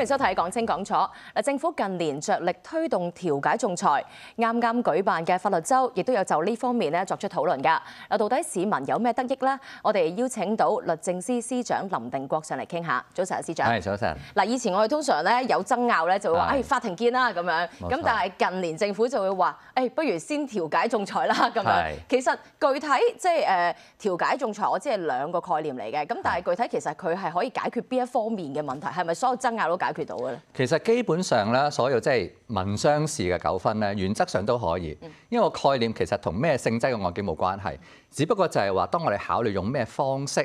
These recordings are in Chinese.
不收睇講清講楚。嗱，政府近年着力推動調解仲裁，啱啱舉辦嘅法律周亦都有就呢方面咧作出討論㗎。嗱，到底市民有咩得益呢？我哋邀請到律政司司長林定國上嚟傾下。早晨，司長。早晨。嗱，以前我哋通常咧有爭拗咧就話，誒法庭見啦咁樣。咁但係近年政府就會話，誒不如先調解仲裁啦咁樣。其實具體即係誒調解仲裁，我知係兩個概念嚟嘅。咁但係具體其實佢係可以解決邊一方面嘅問題？係咪所有爭拗都解？解決到嘅咧，其實基本上咧，所有即系民商事嘅糾紛咧，原則上都可以。因為個概念其實同咩性質嘅案件冇關係，只不過就係話，當我哋考慮用咩方式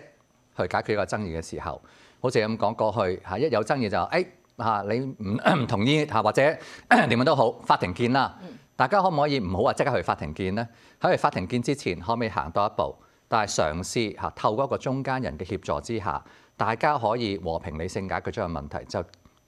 去解決一個爭議嘅時候，好似咁講過去嚇，一有爭議就誒嚇，你唔 唔同意嚇，或者 點樣都好，法庭見啦。大家可唔可以唔好話即刻去法庭見呢？喺去法庭見之前，可唔可以行多一步？但係嘗試嚇，透過一個中間人嘅協助之下，大家可以和平理性解決咗個問題就。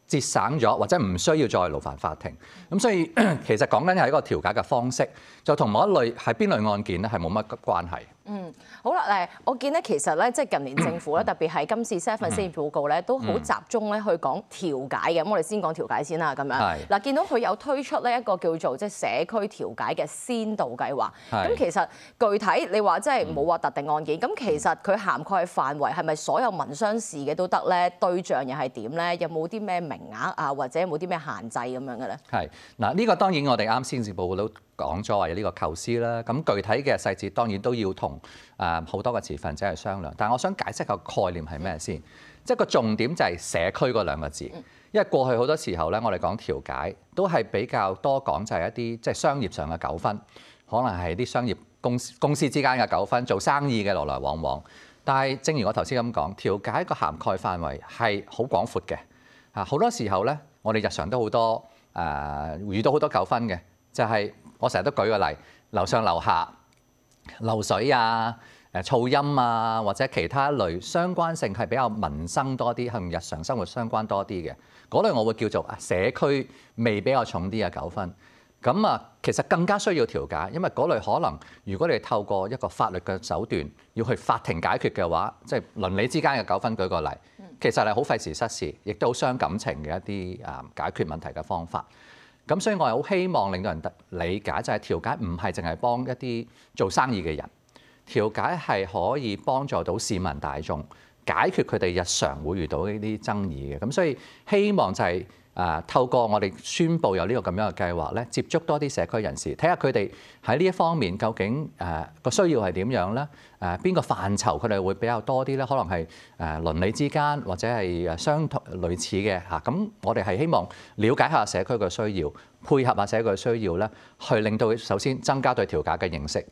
節省咗或者唔需要再勞煩法庭，咁所以 其實講緊係一個調解嘅方式，就同某一類係邊類案件咧係冇乜關係。嗯，好啦，誒，我見咧，其實咧，即係近年政府咧，特別係今次 Seven 審報告咧，都好集中咧去講調解嘅。咁我哋先講調解先啦，咁樣。嗱，見到佢有推出呢一個叫做即係社區調解嘅先導計劃。咁其實具體你話即係冇話特定案件，咁其實佢涵蓋範圍係咪所有民商事嘅都得咧？對象又係點咧？有冇啲咩名額啊？或者有冇啲咩限制咁樣嘅咧？係，嗱，呢個當然我哋啱先先報到。講咗話呢個構思啦，咁具體嘅細節當然都要同誒好多嘅持份者去商量。但我想解釋個概念係咩先，即係個重點就係社區嗰兩個字，因為過去好多時候咧，我哋講調解都係比較多講就係一啲即係商業上嘅糾紛，可能係啲商業公司公司之間嘅糾紛，做生意嘅來來往往。但係正如我頭先咁講，調解個涵蓋範圍係好廣闊嘅啊！好多時候咧，我哋日常都好多誒遇到好多糾紛嘅，就係。我成日都舉個例，樓上樓下漏水啊、誒噪音啊，或者其他類相關性係比較民生多啲，同日常生活相關多啲嘅嗰類，我會叫做啊社區味比較重啲嘅糾紛。咁啊，其實更加需要調解，因為嗰類可能如果你透過一個法律嘅手段要去法庭解決嘅話，即係鄰理之間嘅糾紛，舉個例，其實係好費時失事，亦都好傷感情嘅一啲啊解決問題嘅方法。咁所以我係好希望令到人理解，就係調解唔係淨係幫一啲做生意嘅人，調解係可以幫助到市民大眾解決佢哋日常會遇到呢啲爭議嘅。咁所以希望就係。誒透過我哋宣佈有呢個咁樣嘅計劃咧，接觸多啲社區人士，睇下佢哋喺呢一方面究竟誒個需要係點樣咧？誒邊個範疇佢哋會比較多啲咧？可能係誒鄰里之間，或者係誒相類似嘅嚇。咁我哋係希望了解下社區嘅需要，配合下社區嘅需要咧，去令到首先增加對調解嘅認識。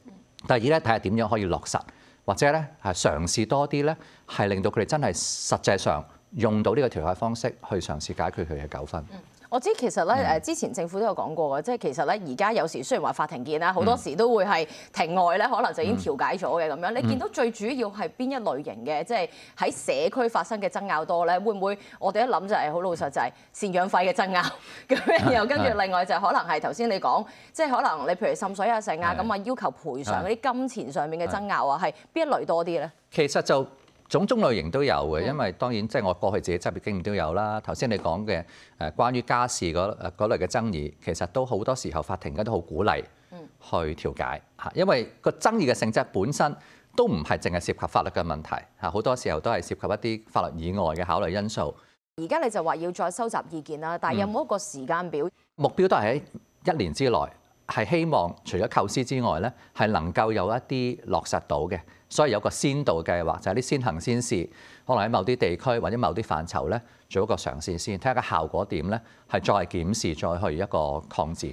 第二咧，睇下點樣可以落實，或者咧係嘗試多啲咧，係令到佢哋真係實際上。用到呢個調解方式去嘗試解決佢嘅糾紛。我知其實咧，誒之前政府都有講過嘅，即係其實咧而家有時雖然話法庭見啦，好多時都會係庭外咧，可能就已經調解咗嘅咁樣。你見到最主要係邊一類型嘅，即係喺社區發生嘅爭拗多咧，會唔會我哋一諗就係好老實，就係赡養費嘅爭拗 咁樣，又跟住另外就可能係頭先你講，即係可能你譬如滲水啊、成啊咁啊，要求賠償嗰啲金錢上面嘅爭拗啊，係邊一類多啲咧？其實就。種種類型都有嘅，因為當然即係我過去自己執業經驗都有啦。頭先你講嘅誒關於家事嗰嗰類嘅爭議，其實都好多時候法庭都好鼓勵去調解嚇，因為個爭議嘅性質本身都唔係淨係涉及法律嘅問題嚇，好多時候都係涉及一啲法律以外嘅考慮因素。而家你就話要再收集意見啦，但係有冇一個時間表？目標都係喺一年之內。係希望除咗構思之外咧，係能夠有一啲落實到嘅，所以有個先導計劃，就係啲先行先試，可能喺某啲地區或者某啲範疇咧做一個嘗試先，睇下個效果點咧，係再檢視再去一個擴展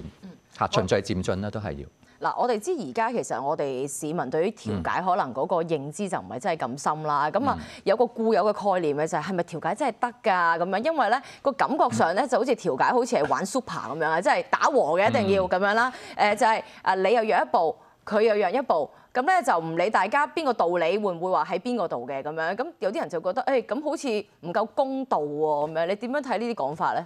嚇循序漸進啦，都係要。嗱，我哋知而家其實我哋市民對於調解可能嗰個認知就唔係真係咁深啦，咁啊有個固有嘅概念嘅就係係咪調解真係得㗎咁樣？因為咧個感覺上咧就好似調解好似係玩 super 咁樣啊，即係打和嘅一定要咁樣啦。誒就係誒你又讓一步，佢又讓一步，咁咧就唔理大家邊個道理會唔會話喺邊個度嘅咁樣。咁有啲人就覺得誒咁好似唔夠公道喎咁樣。你點樣睇呢啲講法咧？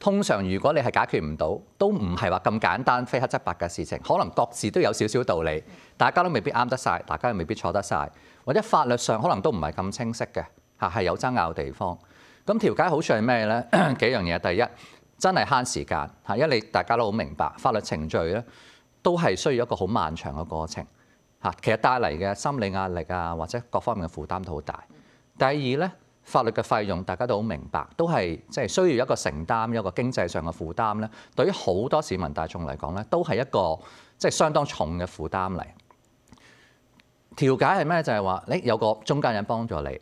通常如果你係解決唔到，都唔係話咁簡單、非黑即白嘅事情，可能各自都有少少道理，大家都未必啱得晒，大家又未必坐得晒，或者法律上可能都唔係咁清晰嘅嚇，係有爭拗地方。咁調解好處係咩呢？幾樣嘢，第一真係慳時間嚇，因為大家都好明白法律程序咧都係需要一個好漫長嘅過程嚇，其實帶嚟嘅心理壓力啊或者各方面嘅負擔都好大。第二呢。法律嘅費用，大家都好明白，都係即係需要一個承擔一個經濟上嘅負擔咧。對於好多市民大眾嚟講咧，都係一個即係相當重嘅負擔嚟。調解係咩？就係話，你有個中間人幫助你，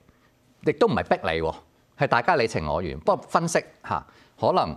亦都唔係逼你，係大家你情我願。不過分析嚇，可能。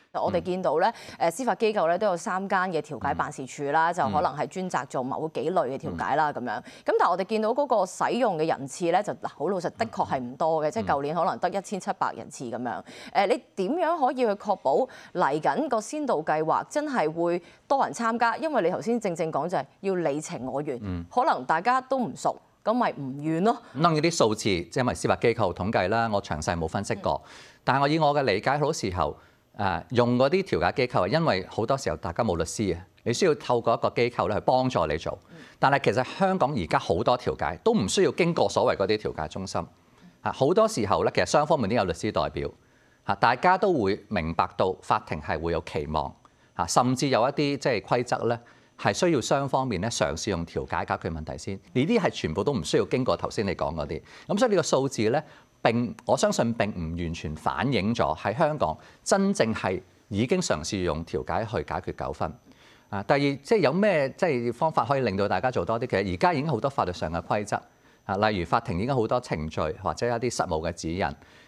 我哋見到咧，誒司法機構咧都有三間嘅調解辦事處啦，就可能係專責做某幾類嘅調解啦。咁樣咁，但係我哋見到嗰個使用嘅人次咧，就好老實，的確係唔多嘅。即係舊年可能得一千七百人次咁樣。誒，你點樣可以去確保嚟緊個先導計劃真係會多人參加？因為你頭先正正講就係要你情我願，可能大家都唔熟，咁咪唔遠咯。當然啲數字即係因司法機構統計啦，我詳細冇分析過，但係我以我嘅理解好多時候。誒用嗰啲調解機構啊，因為好多時候大家冇律師啊，你需要透過一個機構咧去幫助你做。但係其實香港而家好多調解都唔需要經過所謂嗰啲調解中心啊。好多時候咧，其實雙方面都有律師代表嚇，大家都會明白到法庭係會有期望嚇，甚至有一啲即係規則咧係需要雙方面咧嘗試用調解解決問題先。呢啲係全部都唔需要經過頭先你講嗰啲。咁所以呢個數字咧。並我相信並唔完全反映咗喺香港真正係已經嘗試用調解去解決糾紛。啊，第二即係有咩即係方法可以令到大家做多啲？其實而家已經好多法律上嘅規則啊，例如法庭已經好多程序或者一啲失誤嘅指引，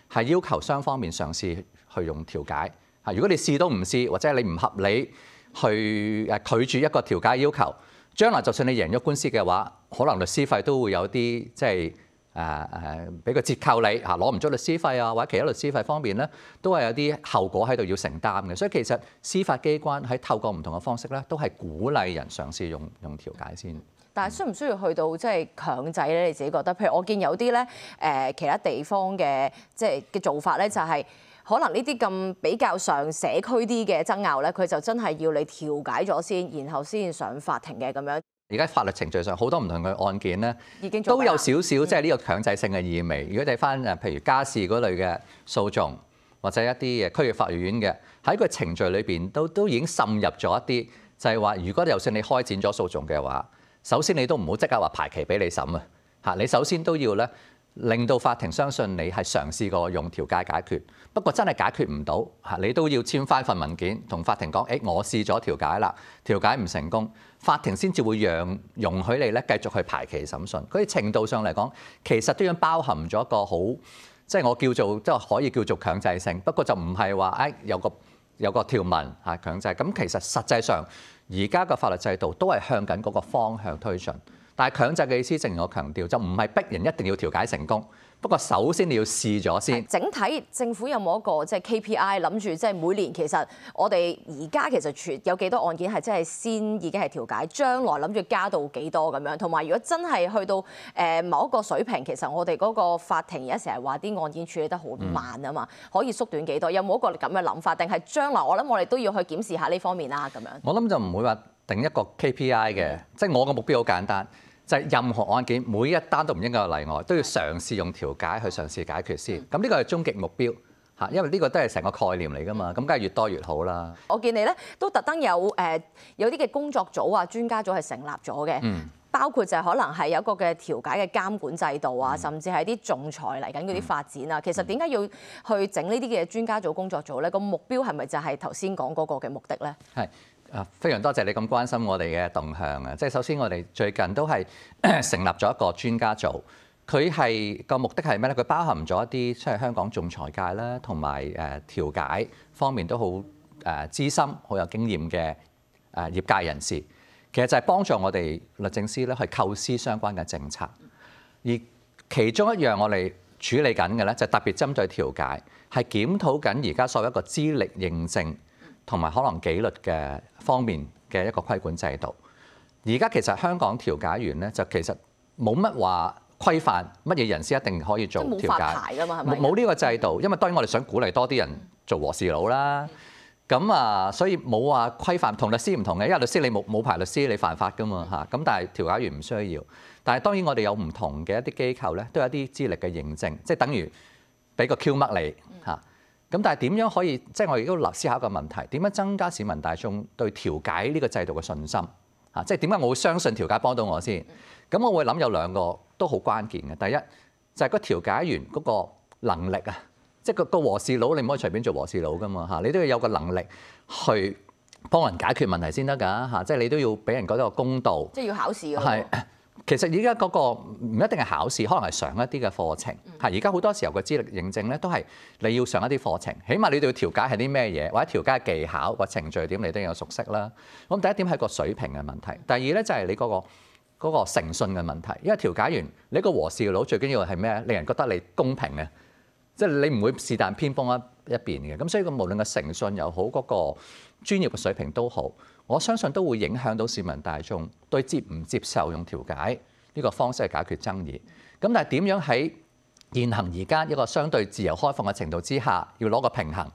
係要求雙方面嘗試去用調解。啊，如果你試都唔試或者你唔合理去誒拒絕一個調解要求，將來就算你贏咗官司嘅話，可能律師費都會有啲即係。誒誒，俾個折扣你嚇，攞唔足律師費啊，或者其他律師費方面咧，都係有啲後果喺度要承擔嘅。所以其實司法機關喺透過唔同嘅方式咧，都係鼓勵人嘗試用用調解先。但係需唔需要去到即係強制咧？你自己覺得？譬如我見有啲咧誒，其他地方嘅即係嘅做法咧，就係可能呢啲咁比較上社區啲嘅爭拗咧，佢就真係要你調解咗先，然後先上法庭嘅咁樣。而家法律程序上好多唔同嘅案件咧，都有少少即系呢个强制性嘅意味。如果睇翻诶，譬如家事嗰类嘅诉讼，或者一啲嘅区域法院嘅喺个程序里边，都都已经渗入咗一啲，就系话如果就算你开展咗诉讼嘅话，首先你都唔好即刻话排期俾你审啊，吓你首先都要咧。令到法庭相信你係嘗試過用調解解決，不過真係解決唔到你都要簽翻份文件同法庭講，誒我試咗調解啦，調解唔成功，法庭先至會讓容許你咧繼續去排期審訊。佢程度上嚟講，其實都已經包含咗一個好，即係我叫做即係可以叫做強制性，不過就唔係話誒有個有個條文嚇強制。咁其實實際上而家嘅法律制度都係向緊嗰個方向推進。但係強制嘅意思，正如我強調，就唔係逼人一定要調解成功。不過首先你要試咗先。整體政府有冇一個即係 KPI，諗住即係每年其實我哋而家其實全有幾多案件係真係先已經係調解，將來諗住加到幾多咁樣？同埋如果真係去到誒某一個水平，其實我哋嗰個法庭而家成日話啲案件處理得好慢啊嘛，可以縮短幾多？有冇一個咁嘅諗法？定係將來我諗我哋都要去檢視下呢方面啦咁樣。我諗就唔會話。定一個 KPI 嘅，即係我個目標好簡單，就係任何案件每一單都唔應該有例外，都要嘗試用調解去嘗試解決先。咁呢個係終極目標因為呢個都係成個概念嚟㗎嘛。咁梗係越多越好啦。我見你咧都特登有誒有啲嘅工作組啊、專家組係成立咗嘅，包括就係可能係有一個嘅調解嘅監管制度啊，甚至係啲仲裁嚟緊嗰啲發展啊。其實點解要去整呢啲嘅專家組工作組咧？個目標係咪就係頭先講嗰個嘅目的咧？係。啊，非常多謝你咁關心我哋嘅動向啊！即係首先我哋最近都係 成立咗一個專家組，佢係個目的係咩咧？佢包含咗一啲即係香港仲裁界啦，同埋誒調解方面都好誒資深、好有經驗嘅誒業界人士。其實就係幫助我哋律政司咧去構思相關嘅政策。而其中一樣我哋處理緊嘅咧，就特別針對調解，係檢討緊而家所有一個資歷認證。同埋可能紀律嘅方面嘅一個規管制度，而家其實香港調解員咧就其實冇乜話規範乜嘢人士一定可以做調解，冇呢個制度。因為當然我哋想鼓勵多啲人做和事佬啦。咁啊，所以冇話規範同律師唔同嘅，因為律師你冇冇牌律師你犯法噶嘛嚇。咁但係調解員唔需要。但係當然我哋有唔同嘅一啲機構咧，都有一啲資歷嘅認證，即係等於俾個 Q mark 你嚇。咁但係點樣可以即係我亦都立思考一個問題，點樣增加市民大眾對調解呢個制度嘅信心？嚇，即係點解我會相信調解幫到我先？咁我會諗有兩個都好關鍵嘅，第一就係個調解員嗰個能力啊，即係個個和事佬你唔可以隨便做和事佬噶嘛嚇，你都要有個能力去幫人解決問題先得㗎嚇，即係你都要俾人覺得個公道，即係要考試㗎。其實而家嗰個唔一定係考試，可能係上一啲嘅課程嚇。而家好多時候嘅資歷認證咧，都係你要上一啲課程，起碼你哋要調解係啲咩嘢，或者調解技巧或程序點，你都有熟悉啦。咁第一點係個水平嘅問題，第二咧就係你嗰個嗰個誠信嘅問題。因為調解完你個和事佬最緊要係咩令人覺得你公平咧，即係你唔會是但偏幫一一邊嘅。咁所以佢無論個誠信又好，嗰個專業嘅水平都好。我相信都會影響到市民大眾對接唔接受用調解呢個方式解決爭議咁，但係點樣喺現行而家一個相對自由開放嘅程度之下，要攞個平衡，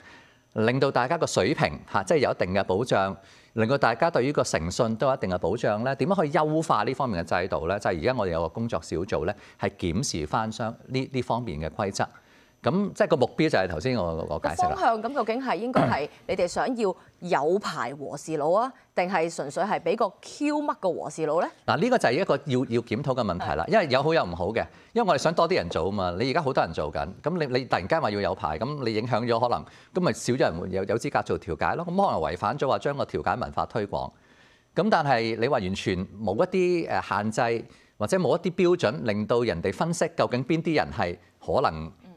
令到大家個水平嚇即係有一定嘅保障，令到大家對於個誠信都有一定嘅保障咧，點樣可以優化呢方面嘅制度咧？就係而家我哋有個工作小組咧，係檢視翻商呢呢方面嘅規則。咁即係個目標就係頭先我我解釋啦。方向咁究竟係應該係 你哋想要有牌和事佬啊，定係純粹係俾個 Q 乜個和事佬咧？嗱，呢個就係一個要要檢討嘅問題啦。因為有好有唔好嘅，因為我哋想多啲人做啊嘛。你而家好多人做緊，咁你你突然間話要有牌，咁你影響咗可能咁咪少咗人有有資格做調解咯。咁可能違反咗話將個調解文化推廣。咁但係你話完全冇一啲誒限制，或者冇一啲標準，令到人哋分析究竟邊啲人係可能。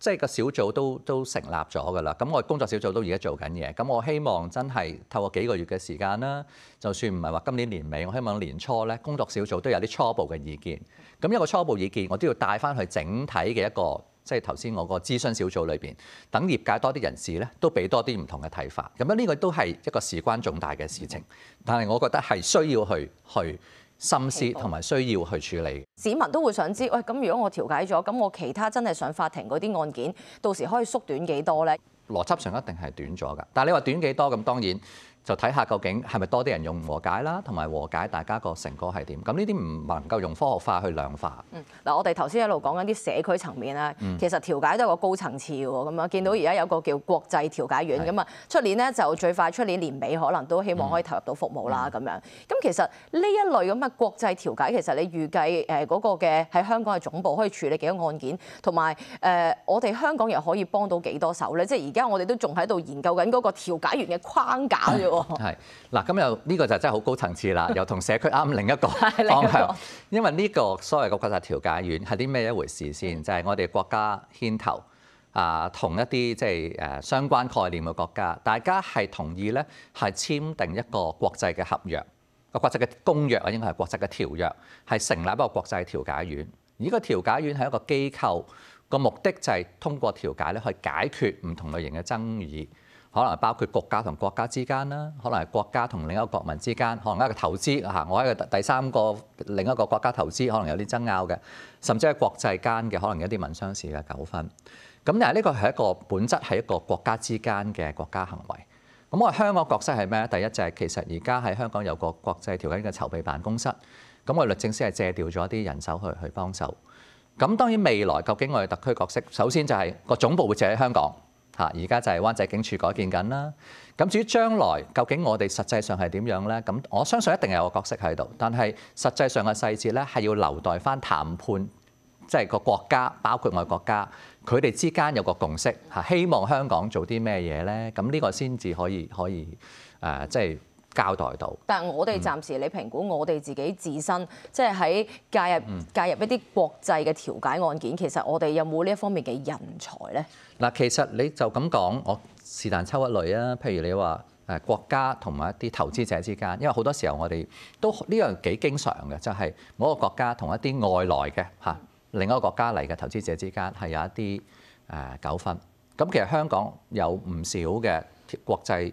即係個小組都都成立咗㗎啦，咁我工作小組都而家做緊嘢，咁我希望真係透過幾個月嘅時間啦，就算唔係話今年年尾，我希望年初咧工作小組都有啲初步嘅意見。咁一個初步意見，我都要帶翻去整體嘅一個，即係頭先我個諮詢小組裏邊，等業界多啲人士咧都俾多啲唔同嘅睇法。咁樣呢個都係一個事關重大嘅事情，但係我覺得係需要去去。心思同埋需要去處理，市民都會想知，喂，咁如果我調解咗，咁我其他真係上法庭嗰啲案件，到時可以縮短幾多呢？邏輯上一定係短咗㗎，但你話短幾多咁，當然。就睇下究竟係咪多啲人用和解啦，同埋和解大家個成果係點？咁呢啲唔能夠用科學化去量化。嗯，嗱，我哋頭先一路講緊啲社區層面啦，其實調解都係個高層次喎。咁啊，見到而家有個叫國際調解院咁啊，出年咧就最快出年年尾可能都希望可以投入到服務啦。咁樣，咁其實呢一類咁嘅國際調解，其實你預計誒嗰個嘅喺香港嘅總部可以處理幾多案件，同埋誒我哋香港又可以幫到幾多手咧？即係而家我哋都仲喺度研究緊嗰個調解員嘅框架啫喎。係，嗱，咁又呢個就真係好高層次啦，又同社區啱另一個方向。因為呢個所謂個國際調解院係啲咩一回事先？就係我哋國家牽頭啊，同一啲即係誒相關概念嘅國家，大家係同意咧，係簽訂一個國際嘅合約，個國際嘅公約啊，應該係國際嘅條約，係成立一個國際調解院。而個調解院係一個機構，個目的就係通過調解咧去解決唔同類型嘅爭議。可能包括國家同國家之間啦，可能係國家同另一個國民之間，可能一個投資嚇，我喺個第三個另一個國家投資，可能有啲爭拗嘅，甚至係國際間嘅可能有啲民商事嘅糾紛。咁但係呢個係一個本質係一個國家之間嘅國家行為。咁我香港角色係咩第一就係其實而家喺香港有個國際條件嘅籌備辦公室。咁我律政司係借調咗啲人手去去幫手。咁當然未來究竟我哋特區角色，首先就係個總部會借喺香港。啊！而家就係灣仔警署改建緊啦。咁至於將來究竟我哋實際上係點樣呢？咁我相信一定有個角色喺度，但係實際上嘅細節呢，係要留待翻談判，即係個國家包括外國家佢哋之間有個共識嚇，希望香港做啲咩嘢呢？咁呢個先至可以可以誒，即係。交代到，但我哋暫時你評估我哋自己自身，即係喺介入介入一啲國際嘅調解案件，其實我哋有冇呢一方面嘅人才咧？嗱，其實你就咁講，我是但抽一類啊。譬如你話誒國家同埋一啲投資者之間，因為好多時候我哋都呢樣幾經常嘅，就係某個國家同一啲外來嘅嚇另一個國家嚟嘅投資者之間係有一啲誒糾紛。咁其實香港有唔少嘅國際。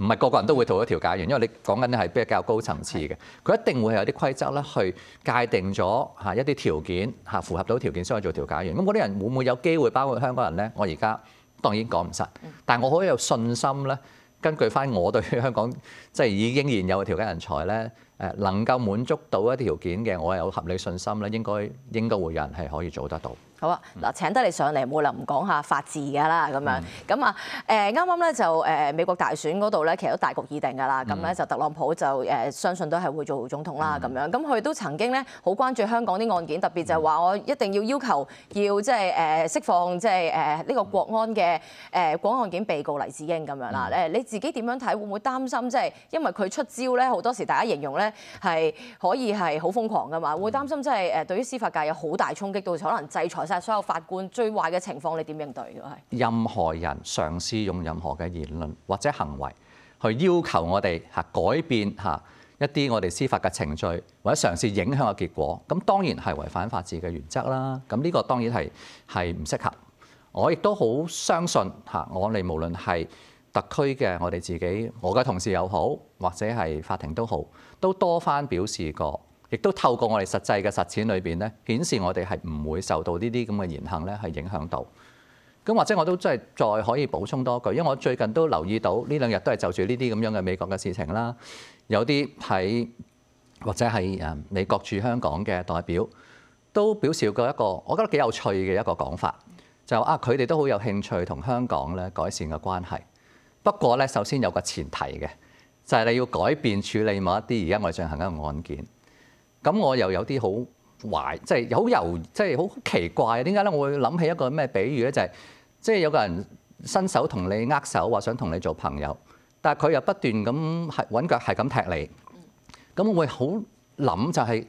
唔係個個人都會做咗調解員，因為你講緊係比較高層次嘅，佢一定會有啲規則咧，去界定咗嚇一啲條件嚇符合到條件先可以做調解員。咁嗰啲人會唔會有機會包括香港人咧？我而家當然講唔實，但我可以有信心咧，根據翻我對香港即係已經現有嘅條解人才咧，誒能夠滿足到一啲條件嘅，我有合理信心咧，應該應該會有人係可以做得到。好啊，嗱請得你上嚟，冇理由唔講下法治㗎啦，咁樣咁啊，誒啱啱咧就誒美國大選嗰度咧，其實都大局已定㗎啦，咁咧就特朗普就誒相信都係會做總統啦，咁樣咁佢都曾經咧好關注香港啲案件，特別就係話我一定要要求要即係誒釋放即係誒呢個國安嘅誒港案件被告黎智英咁樣啦，誒你自己點樣睇？會唔會擔心即係因為佢出招咧好多時大家形容咧係可以係好瘋狂㗎嘛？會擔心即係誒對於司法界有好大衝擊，到時可能制裁。所有法官最坏嘅情况你点应对？任何人尝试用任何嘅言论或者行为去要求我哋吓改变吓一啲我哋司法嘅程序，或者尝试影响嘅结果，咁当然系违反法治嘅原则啦。咁呢个当然系系唔适合。我亦都好相信吓，我哋无论系。特區嘅我哋自己，我嘅同事又好，或者係法庭都好，都多番表示過。亦都透過我哋實際嘅實踐裏邊咧，顯示我哋係唔會受到呢啲咁嘅言行咧係影響到咁，或者我都即係再可以補充多句，因為我最近都留意到呢兩日都係就住呢啲咁樣嘅美國嘅事情啦，有啲喺或者係誒美國住香港嘅代表都表示過一個，我覺得幾有趣嘅一個講法就啊，佢哋都好有興趣同香港咧改善嘅關係。不過咧，首先有個前提嘅就係你要改變處理某一啲而家我哋進行嘅案件。咁我又有啲好懷，即係好猶，即係好奇怪。點解咧？我會諗起一個咩比喻咧？就係即係有個人伸手同你握手，話想同你做朋友，但係佢又不斷咁係揾腳係咁踢你。咁我會好諗就係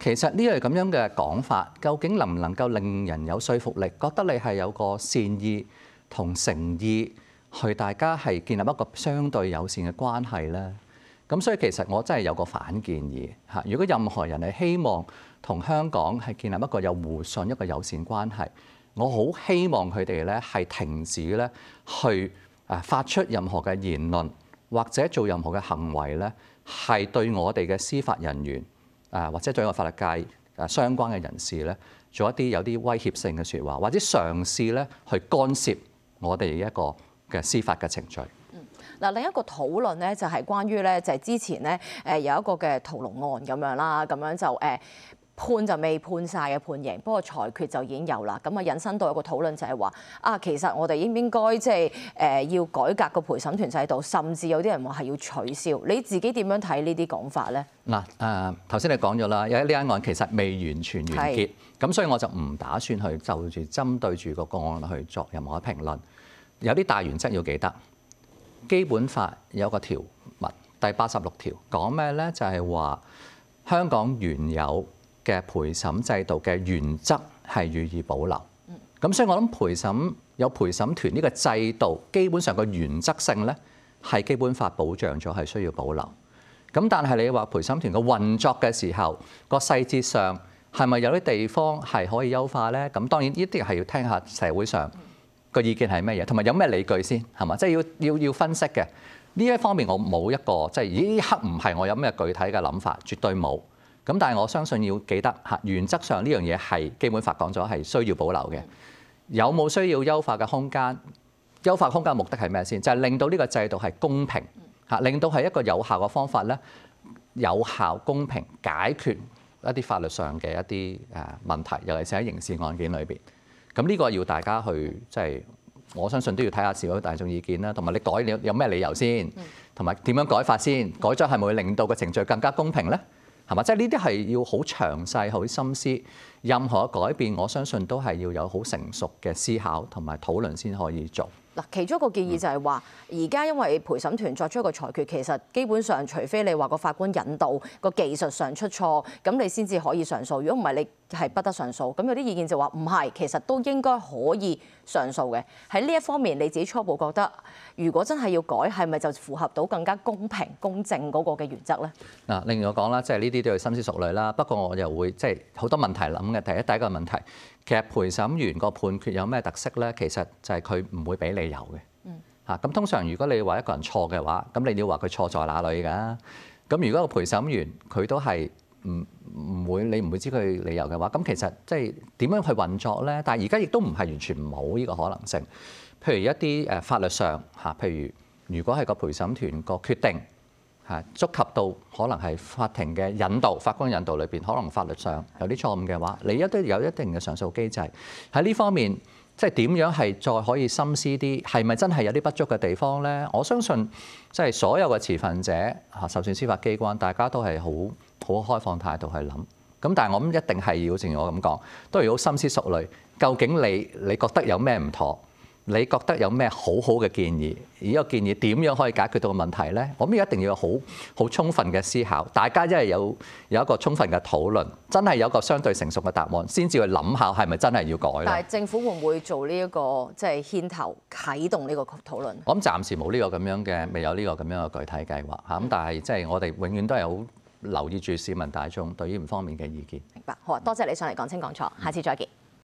其實呢類咁樣嘅講法，究竟能唔能夠令人有說服力，覺得你係有個善意同誠意，去大家係建立一個相對友善嘅關係咧？咁所以其實我真係有個反建議嚇，如果任何人係希望同香港係建立一個有互信、一個友善關係，我好希望佢哋咧係停止咧去啊發出任何嘅言論，或者做任何嘅行為咧，係對我哋嘅司法人員啊或者在我法律界啊相關嘅人士咧，做一啲有啲威脅性嘅説話，或者嘗試咧去干涉我哋一個嘅司法嘅程序。嗱，另一個討論咧就係關於咧，就係之前咧誒有一個嘅屠龍案咁樣啦，咁樣就誒判就未判晒嘅判刑，不過裁決就已經有啦。咁啊，引申到一個討論就係話啊，其實我哋應唔應該即係誒要改革個陪審團制度，甚至有啲人話係要取消。你自己點樣睇呢啲講法咧？嗱誒，頭先你講咗啦，因為呢間案其實未完全完結，咁所以我就唔打算去就住針對住個個案去作任何嘅評論。有啲大原則要記得。基本法有個條文第八十六條講咩呢？就係話香港原有嘅陪審制度嘅原則係予以保留。咁所以我諗陪審有陪審團呢個制度，基本上個原則性呢係基本法保障咗，係需要保留。咁但係你話陪審團嘅運作嘅時候，個細節上係咪有啲地方係可以優化呢？咁當然呢啲係要聽下社會上。個意見係咩嘢？同埋有咩理據先係嘛？即係要要要分析嘅呢一方面，我冇一個即係呢刻唔係我有咩具體嘅諗法，絕對冇。咁但係我相信要記得嚇原則上呢樣嘢係基本法講咗係需要保留嘅，有冇需要優化嘅空間？優化空間目的係咩先？就係令到呢個制度係公平嚇，令到係一個有效嘅方法咧，有效公平解決一啲法律上嘅一啲誒問題，其係喺刑事案件裏邊。咁呢個要大家去，即係我相信都要睇下社會大眾意見啦，同埋你改了有咩理由先，同埋點樣改法先，改咗係咪會令到個程序更加公平呢？係嘛？即係呢啲係要好詳細、好心思，任何改變，我相信都係要有好成熟嘅思考同埋討論先可以做。嗱，其中一個建議就係話，而家因為陪審團作出一個裁決，其實基本上除非你話個法官引導個技術上出錯，咁你先至可以上訴。如果唔係，你係不得上訴。咁有啲意見就話唔係，其實都應該可以。上訴嘅喺呢一方面，你自己初步覺得，如果真係要改，係咪就符合到更加公平公正嗰個嘅原則呢？嗱，另我講啦，即係呢啲都要深思熟慮啦。不過我又會即係好多問題諗嘅。第一第一個問題，其實陪審員個判決有咩特色呢？其實就係佢唔會俾理由嘅。嗯。嚇咁通常如果你話一個人錯嘅話，咁你要話佢錯在哪里㗎？咁如果個陪審員佢都係。唔唔會，你唔會知佢理由嘅話，咁其實即係點樣去運作呢？但係而家亦都唔係完全冇呢個可能性。譬如一啲法律上譬如如果係個陪審團個決定嚇，觸及到可能係法庭嘅引導、法官引導裏面，可能法律上有啲錯誤嘅話，你一都有一定嘅上訴機制喺呢方面，即係點樣係再可以深思啲係咪真係有啲不足嘅地方呢？我相信即係所有嘅持份者嚇，算司法機關，大家都係好。好開放態度去諗咁，但係我諗一定係要，正如我咁講，都要好深思熟慮。究竟你你覺得有咩唔妥？你覺得有咩好好嘅建議？而呢個建議點樣可以解決到個問題呢？我諗一定要好好充分嘅思考，大家一係有有一個充分嘅討論，真係有個相對成熟嘅答案，先至去諗下係咪真係要改。但係政府會唔會做呢一個即係牽頭啟動呢個討論？我諗暫時冇呢個咁樣嘅，未有呢個咁樣嘅具體計劃嚇。咁但係即係我哋永遠都係好。留意住市民大眾對於唔方便嘅意見。明白，好啊，多謝你上嚟講清講楚，下次再見。